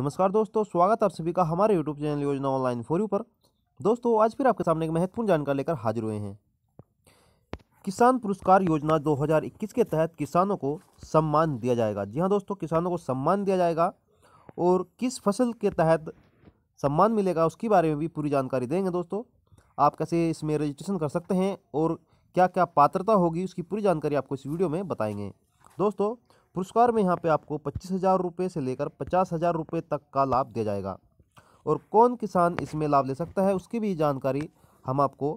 नमस्कार दोस्तों स्वागत आप सभी का हमारे यूट्यूब चैनल योजना ऑनलाइन यू पर दोस्तों आज फिर आपके सामने एक महत्वपूर्ण जानकारी लेकर हाजिर हुए हैं किसान पुरस्कार योजना 2021 के तहत किसानों को सम्मान दिया जाएगा जी हाँ दोस्तों किसानों को सम्मान दिया जाएगा और किस फसल के तहत सम्मान मिलेगा उसके बारे में भी पूरी जानकारी देंगे दोस्तों आप कैसे इसमें रजिस्ट्रेशन कर सकते हैं और क्या क्या पात्रता होगी उसकी पूरी जानकारी आपको इस वीडियो में बताएंगे दोस्तों पुरस्कार में यहाँ पे आपको पच्चीस हज़ार रुपये से लेकर पचास हज़ार रुपये तक का लाभ दिया जाएगा और कौन किसान इसमें लाभ ले सकता है उसकी भी जानकारी हम आपको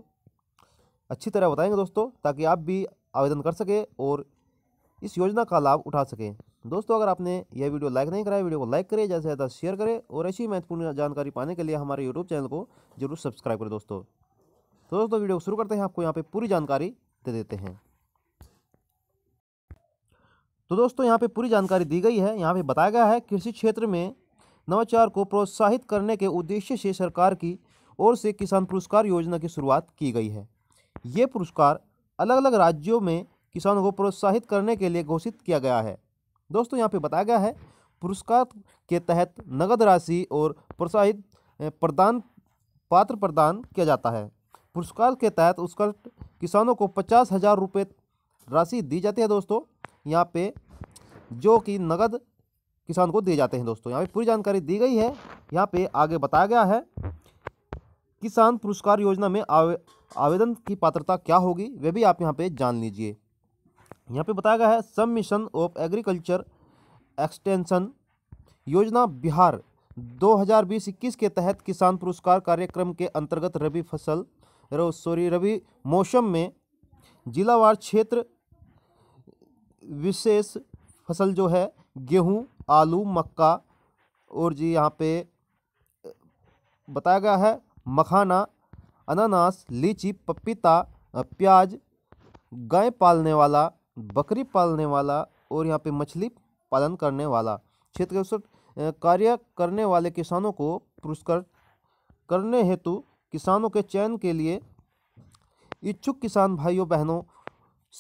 अच्छी तरह बताएंगे दोस्तों ताकि आप भी आवेदन कर सकें और इस योजना का लाभ उठा सकें दोस्तों अगर आपने यह वीडियो लाइक नहीं कराया वीडियो को लाइक करें ज़्यादा से ज़्यादा शेयर करें और ऐसी महत्वपूर्ण जानकारी पाने के लिए हमारे यूट्यूब चैनल को जरूर सब्सक्राइब करें दोस्तों तो दोस्तों वीडियो को शुरू करते हैं आपको यहाँ पे पूरी जानकारी दे देते हैं तो दोस्तों यहाँ पे पूरी जानकारी दी गई है यहाँ पे बताया गया है कृषि क्षेत्र में नवाचार को प्रोत्साहित करने के उद्देश्य से सरकार की ओर से किसान पुरस्कार योजना की शुरुआत की गई है ये पुरस्कार अलग अलग राज्यों में किसानों को प्रोत्साहित करने के लिए घोषित किया गया है दोस्तों यहाँ पे बताया गया है पुरस्कार के तहत नगद राशि और प्रोत्साहित प्रदान पात्र प्रदान किया जाता है पुरस्कार के तहत उसका किसानों को पचास हज़ार रुपये राशि दी जाती है दोस्तों यहाँ पे जो कि नगद किसान को दिए जाते हैं दोस्तों यहाँ पे पूरी जानकारी दी गई है यहाँ पे आगे बताया गया है किसान पुरस्कार योजना में आवे, आवेदन की पात्रता क्या होगी वे भी आप यहाँ पे जान लीजिए यहाँ पे बताया गया है सब मिशन ऑफ एग्रीकल्चर एक्सटेंशन योजना बिहार 2020-21 के तहत किसान पुरस्कार कार्यक्रम के अंतर्गत रबी फसल सॉरी रबी मौसम में जिलावार क्षेत्र विशेष फसल जो है गेहूँ आलू मक्का और जी यहाँ पे बताया गया है मखाना अनानास लीची पपीता प्याज गाय पालने वाला बकरी पालने वाला और यहाँ पे मछली पालन करने वाला क्षेत्र के कार्य करने वाले किसानों को पुरस्कृत करने हेतु किसानों के चयन के लिए इच्छुक किसान भाइयों बहनों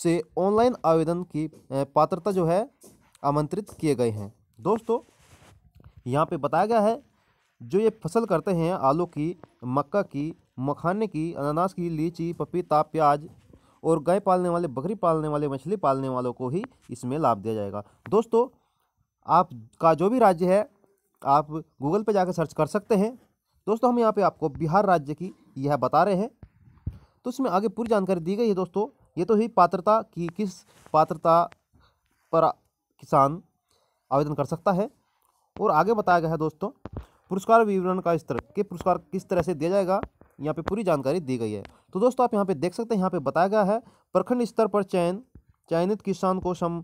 से ऑनलाइन आवेदन की पात्रता जो है आमंत्रित किए गए हैं दोस्तों यहाँ पे बताया गया है जो ये फसल करते हैं आलू की मक्का की मखाने की अनानास की लीची पपीता प्याज और गाय पालने वाले बकरी पालने वाले मछली पालने वालों को ही इसमें लाभ दिया जाएगा दोस्तों आप का जो भी राज्य है आप गूगल पे जाकर सर्च कर सकते हैं दोस्तों हम यहाँ पे आपको बिहार राज्य की यह बता रहे हैं तो इसमें आगे पूरी जानकारी दी गई है दोस्तों ये तो ही पात्रता की किस पात्रता पर किसान आवेदन कर सकता है और आगे बताया गया है दोस्तों पुरस्कार विवरण का स्तर के पुरस्कार किस तरह से दिया जाएगा यहाँ पे पूरी जानकारी दी गई है तो दोस्तों आप यहाँ पे देख सकते हैं यहाँ पे बताया गया है प्रखंड स्तर पर चयन चयनित किसान को सम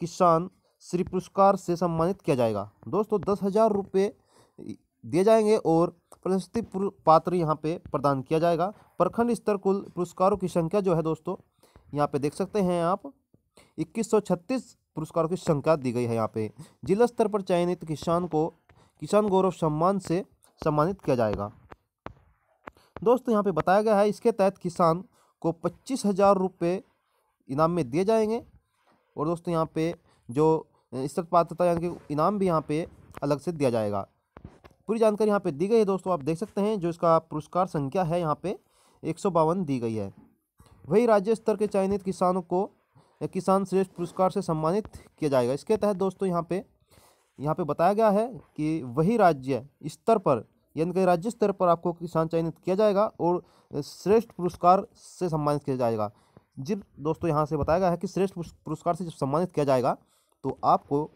किसान श्री पुरस्कार से सम्मानित किया जाएगा दोस्तों दस हज़ार रुपये दिए जाएंगे और प्रशस्ति पात्र यहाँ पे प्रदान किया जाएगा प्रखंड स्तर कुल पुरस्कारों की संख्या जो है दोस्तों यहाँ पर देख सकते हैं आप इक्कीस पुरस्कारों की संख्या दी गई है यहाँ पे जिला स्तर पर चयनित किसान को किसान गौरव सम्मान से सम्मानित किया जाएगा दोस्तों यहाँ पे बताया गया है इसके तहत किसान को पच्चीस हज़ार रुपये इनाम में दिए जाएंगे और दोस्तों यहाँ पे जो स्तर पात्रता यानी कि इनाम भी यहाँ पे अलग से दिया जाएगा पूरी जानकारी यहाँ पे दी गई है दोस्तों आप देख सकते हैं जो इसका पुरस्कार संख्या है यहाँ पे एक दी गई है वही राज्य स्तर के चयनित किसानों को या किसान श्रेष्ठ पुरस्कार से सम्मानित किया जाएगा इसके तहत दोस्तों यहाँ पे यहाँ पे बताया गया है कि वही राज्य स्तर पर यानी कि राज्य स्तर पर आपको किसान चयनित किया जाएगा और श्रेष्ठ पुरस्कार से सम्मानित किया जाएगा जब दोस्तों यहाँ से बताया गया है कि श्रेष्ठ पुरस्कार से जब सम्मानित किया जाएगा तो आपको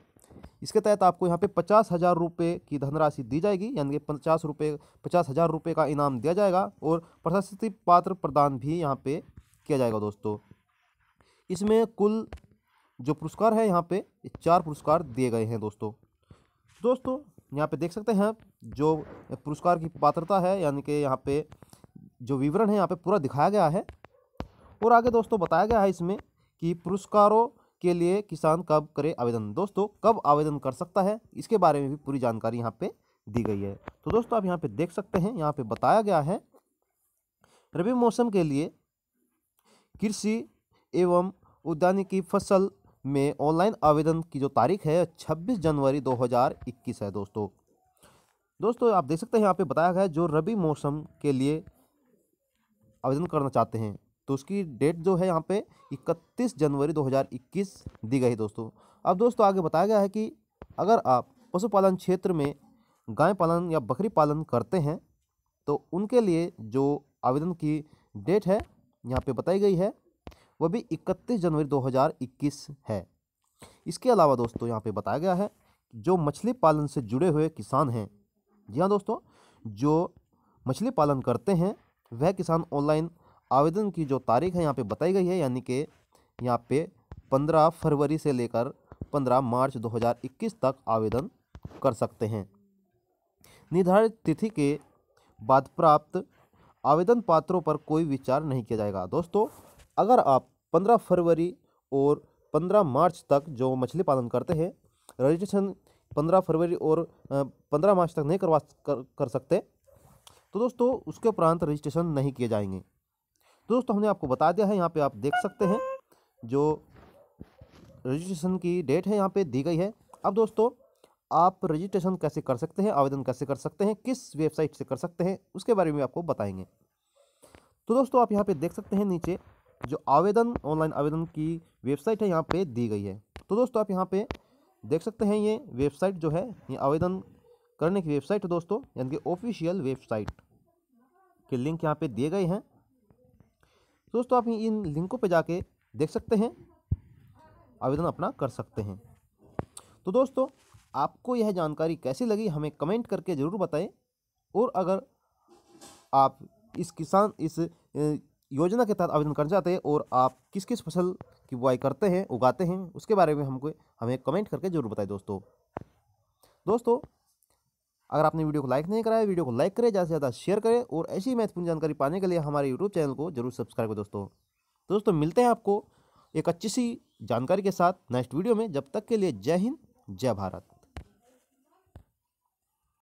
इसके तहत आपको यहाँ पे पचास हज़ार रुपये की धनराशि दी जाएगी यानी कि पचास रुपये पचास हज़ार रुपये का इनाम दिया जाएगा और प्रशस्ति पात्र प्रदान भी यहाँ पे किया जाएगा दोस्तों इसमें कुल जो पुरस्कार है यहाँ पे चार पुरस्कार दिए गए हैं दोस्तों दोस्तों यहाँ पे देख सकते हैं जो पुरस्कार की पात्रता है यानी कि यहाँ पे जो विवरण है यहाँ पे पूरा दिखाया गया है और आगे दोस्तों बताया गया है इसमें कि पुरस्कारों के लिए किसान कब करे आवेदन दोस्तों कब आवेदन कर सकता है इसके बारे में भी पूरी जानकारी यहाँ पर दी गई है तो दोस्तों आप यहाँ पर देख सकते हैं यहाँ पर बताया गया है रबी मौसम के लिए कृषि एवं उद्यानिक की फसल में ऑनलाइन आवेदन की जो तारीख है 26 जनवरी 2021 है दोस्तों दोस्तों आप देख सकते हैं यहाँ पे बताया गया है जो रबी मौसम के लिए आवेदन करना चाहते हैं तो उसकी डेट जो है यहाँ पे 31 जनवरी 2021 दी गई दोस्तों अब दोस्तों आगे बताया गया है कि अगर आप पशुपालन क्षेत्र में गाय पालन या बकरी पालन करते हैं तो उनके लिए जो आवेदन की डेट है यहाँ पे बताई गई है वह भी इकतीस जनवरी 2021 है इसके अलावा दोस्तों यहाँ पे बताया गया है जो मछली पालन से जुड़े हुए किसान हैं जी हाँ दोस्तों जो मछली पालन करते हैं वह किसान ऑनलाइन आवेदन की जो तारीख है यहाँ पे बताई गई है यानी कि यहाँ पे 15 फरवरी से लेकर 15 मार्च 2021 तक आवेदन कर सकते हैं निर्धारित तिथि के बाद प्राप्त आवेदन पात्रों पर कोई विचार नहीं किया जाएगा दोस्तों अगर आप पंद्रह फरवरी और पंद्रह मार्च तक जो मछली पालन करते हैं रजिस्ट्रेशन पंद्रह फरवरी और पंद्रह मार्च तक नहीं करवा कर, कर सकते तो दोस्तों उसके उपरांत रजिस्ट्रेशन नहीं किए जाएंगे तो दोस्तों हमने आपको बता दिया है यहाँ पे आप देख सकते हैं जो रजिस्ट्रेशन की डेट है यहाँ पे दी गई है अब दोस्तों आप रजिस्ट्रेशन कैसे कर सकते हैं आवेदन कैसे कर सकते हैं किस वेबसाइट से कर सकते हैं उसके बारे में आपको बताएंगे तो दोस्तों आप यहाँ पर देख सकते हैं नीचे जो आवेदन ऑनलाइन आवेदन की वेबसाइट है यहाँ पे दी गई है तो दोस्तों आप यहाँ पे देख सकते हैं ये वेबसाइट जो है ये आवेदन करने की वेबसाइट है दोस्तों यानी कि ऑफिशियल वेबसाइट के लिंक यहाँ पे दिए गए हैं दोस्तों आप इन लिंकों पे जाके देख सकते हैं आवेदन अपना कर सकते हैं तो दोस्तों आपको यह जानकारी कैसी लगी हमें कमेंट करके ज़रूर बताएँ और अगर आप इस किसान इस योजना के तहत आवेदन करना चाहते हैं और आप किस किस फसल की बुआई करते हैं उगाते हैं उसके बारे में हमको हमें कमेंट करके ज़रूर बताएं दोस्तों दोस्तों अगर आपने वीडियो को लाइक नहीं कराया वीडियो को लाइक करें ज़्यादा से ज़्यादा शेयर करें और ऐसी महत्वपूर्ण जानकारी पाने के लिए हमारे यूट्यूब चैनल को जरूर सब्सक्राइब करें दोस्तों दोस्तों मिलते हैं आपको एक अच्छी सी जानकारी के साथ नेक्स्ट वीडियो में जब तक के लिए जय हिंद जय भारत